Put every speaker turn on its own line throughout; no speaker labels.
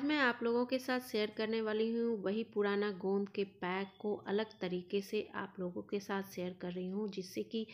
आज मैं आप लोगों के साथ शेयर करने वाली हूँ वही पुराना गोंद के पैक को अलग तरीके से आप लोगों के साथ शेयर कर रही हूँ जिससे कि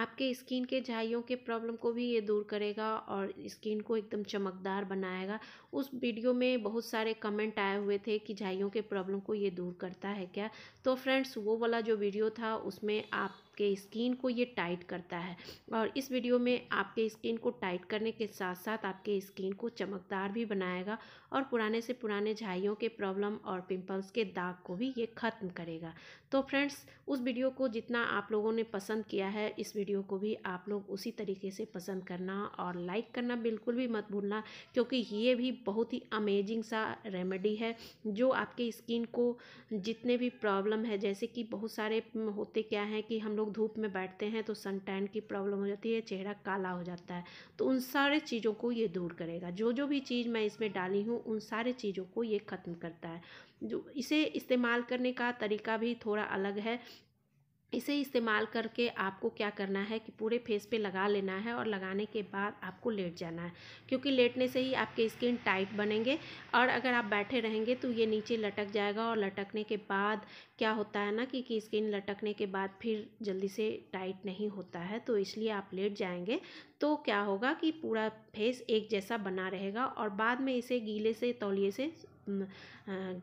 आपके स्किन के झाइयों के प्रॉब्लम को भी ये दूर करेगा और स्किन को एकदम चमकदार बनाएगा उस वीडियो में बहुत सारे कमेंट आए हुए थे कि झाइयों के प्रॉब्लम को ये दूर करता है क्या तो फ्रेंड्स वो वाला जो वीडियो था उसमें आप आपके स्किन को ये टाइट करता है और इस वीडियो में आपके स्किन को टाइट करने के साथ साथ आपके स्किन को चमकदार भी बनाएगा और पुराने से पुराने झाइयों के प्रॉब्लम और पिंपल्स के दाग को भी ये ख़त्म करेगा तो फ्रेंड्स उस वीडियो को जितना आप लोगों ने पसंद किया है इस वीडियो को भी आप लोग उसी तरीके से पसंद करना और लाइक करना बिल्कुल भी मत भूलना क्योंकि ये भी बहुत ही अमेजिंग सा रेमेडी है जो आपके स्किन को जितने भी प्रॉब्लम है जैसे कि बहुत सारे होते क्या हैं कि हम लोग धूप में बैठते हैं तो सन टैन की प्रॉब्लम हो जाती है चेहरा काला हो जाता है तो उन सारे चीज़ों को ये दूर करेगा जो जो भी चीज़ मैं इसमें डाली हूँ उन सारे चीज़ों को ये ख़त्म करता है जो इसे इस्तेमाल करने का तरीका भी थोड़ा अलग है इसे इस्तेमाल करके आपको क्या करना है कि पूरे फेस पे लगा लेना है और लगाने के बाद आपको लेट जाना है क्योंकि लेटने से ही आपके स्किन टाइट बनेंगे और अगर आप बैठे रहेंगे तो ये नीचे लटक जाएगा और लटकने के बाद क्या होता है ना कि, कि स्किन लटकने के बाद फिर जल्दी से टाइट नहीं होता है तो इसलिए आप लेट जाएंगे तो क्या होगा कि पूरा फेस एक जैसा बना रहेगा और बाद में इसे गीले से तौलिए से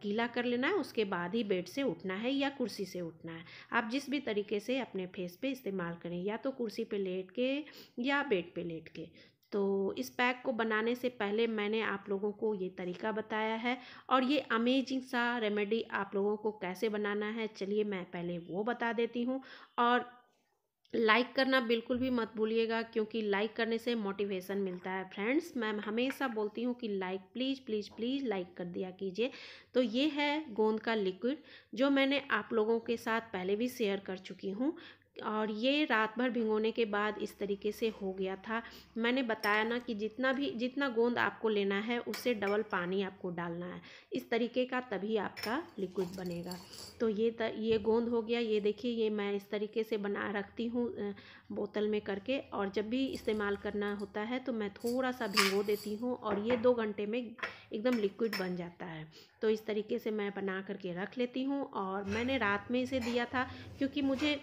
गीला कर लेना है उसके बाद ही बेड से उठना है या कुर्सी से उठना है आप जिस भी तरीके से अपने फेस पे इस्तेमाल करें या तो कुर्सी पे लेट के या बेड पे लेट के तो इस पैक को बनाने से पहले मैंने आप लोगों को ये तरीका बताया है और ये अमेजिंग सा रेमेडी आप लोगों को कैसे बनाना है चलिए मैं पहले वो बता देती हूँ और लाइक करना बिल्कुल भी मत भूलिएगा क्योंकि लाइक करने से मोटिवेशन मिलता है फ्रेंड्स मैं हमेशा बोलती हूँ कि like please please please like कर दिया कीजिए तो ये है गोंद का लिक्विड जो मैंने आप लोगों के साथ पहले भी शेयर कर चुकी हूँ और ये रात भर भिगोने के बाद इस तरीके से हो गया था मैंने बताया ना कि जितना भी जितना गोंद आपको लेना है उससे डबल पानी आपको डालना है इस तरीके का तभी आपका लिक्विड बनेगा तो ये त, ये गोंद हो गया ये देखिए ये मैं इस तरीके से बना रखती हूँ बोतल में करके और जब भी इस्तेमाल करना होता है तो मैं थोड़ा सा भिगो देती हूँ और ये दो घंटे में एकदम लिक्विड बन जाता है तो इस तरीके से मैं बना करके रख लेती हूँ और मैंने रात में इसे दिया था क्योंकि मुझे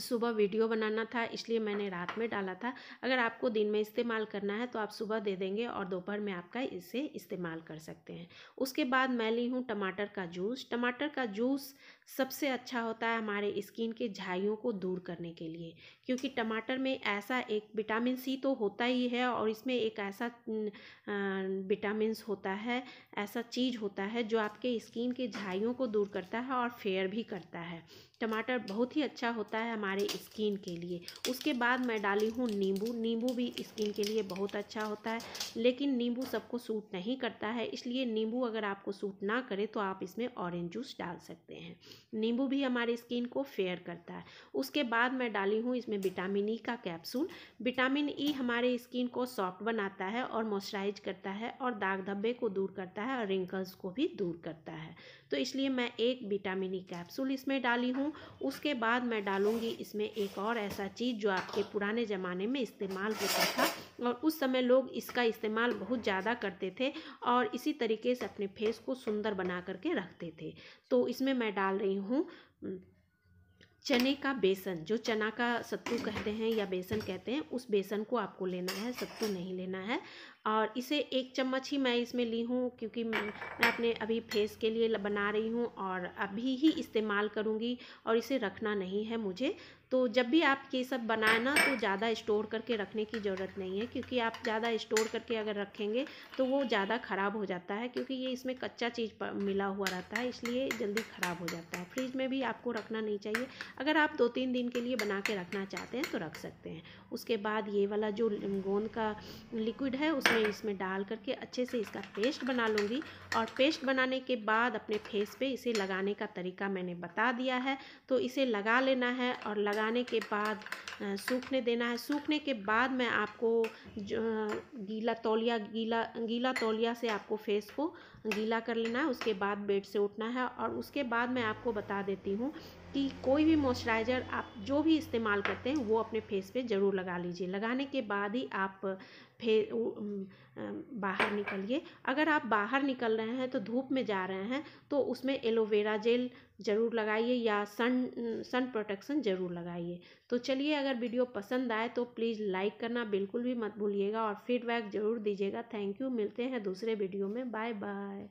सुबह वीडियो बनाना था इसलिए मैंने रात में डाला था अगर आपको दिन में इस्तेमाल करना है तो आप सुबह दे देंगे और दोपहर में आपका इसे इस्तेमाल कर सकते हैं उसके बाद मैं ली हूँ टमाटर का जूस टमाटर का जूस सबसे अच्छा होता है हमारे स्किन के झाइयों को दूर करने के लिए क्योंकि टमाटर में ऐसा एक विटामिन सी तो होता ही है और इसमें एक ऐसा विटामिन होता है ऐसा चीज़ होता है जो आपके स्किन के झाइयों को दूर करता है और फेयर भी करता है टमाटर बहुत ही अच्छा होता है हमारे स्किन के लिए उसके बाद मैं डाली हूँ नींबू नींबू भी स्किन के लिए बहुत अच्छा होता है लेकिन नींबू सबको सूट नहीं करता है इसलिए नींबू अगर आपको सूट ना करे तो आप इसमें ऑरेंज जूस डाल सकते हैं नींबू भी हमारे स्किन को फेयर करता है उसके बाद मैं डाली हूँ इसमें विटामिन ई का कैप्सूल विटामिन ई हमारे स्किन को सॉफ्ट बनाता है और मॉइस्चराइज करता है और दाग धब्बे को दूर करता है और रिंकल्स को भी दूर करता है तो इसलिए मैं एक विटामिन ई कैप्सूल इसमें डाली हूँ उसके बाद मैं डालूँगी इसमें एक और ऐसा चीज़ जो आपके पुराने ज़माने में इस्तेमाल होता था और उस समय लोग इसका इस्तेमाल बहुत ज़्यादा करते थे और इसी तरीके से अपने फेस को सुंदर बना करके रखते थे तो इसमें मैं डाल रही हूँ चने का बेसन जो चना का सत्तू कहते हैं या बेसन कहते हैं उस बेसन को आपको लेना है सत्तू नहीं लेना है और इसे एक चम्मच ही मैं इसमें ली हूँ क्योंकि मैं अपने अभी फेस के लिए बना रही हूँ और अभी ही इस्तेमाल करूँगी और इसे रखना नहीं है मुझे तो जब भी आप ये सब बनाए ना तो ज़्यादा स्टोर करके रखने की ज़रूरत नहीं है क्योंकि आप ज़्यादा स्टोर करके अगर रखेंगे तो वो ज़्यादा ख़राब हो जाता है क्योंकि ये इसमें कच्चा चीज़ मिला हुआ रहता है इसलिए जल्दी ख़राब हो जाता है फ्रिज में भी आपको रखना नहीं चाहिए अगर आप दो तीन दिन के लिए बना के रखना चाहते हैं तो रख सकते हैं उसके बाद ये वाला जो गोंद का लिक्विड है उसमें इसमें डाल करके अच्छे से इसका पेस्ट बना लूँगी और पेस्ट बनाने के बाद अपने फेस पे इसे लगाने का तरीका मैंने बता दिया है तो इसे लगा लेना है और लगाने के बाद सूखने देना है सूखने के बाद मैं आपको गीला तौलिया गीला गीला तौलिया से आपको फेस को गीला कर लेना है उसके बाद बेड से उठना है और उसके बाद मैं आपको बता देती हूँ कि कोई भी मॉइस्चराइज़र आप जो भी इस्तेमाल करते हैं वो अपने फेस पे ज़रूर लगा लीजिए लगाने के बाद ही आप फे बाहर निकलिए अगर आप बाहर निकल रहे हैं तो धूप में जा रहे हैं तो उसमें एलोवेरा जेल ज़रूर लगाइए या सन सन प्रोटेक्शन ज़रूर लगाइए तो चलिए अगर वीडियो पसंद आए तो प्लीज़ लाइक करना बिल्कुल भी मत भूलिएगा और फीडबैक ज़रूर दीजिएगा थैंक यू मिलते हैं दूसरे वीडियो में बाय बाय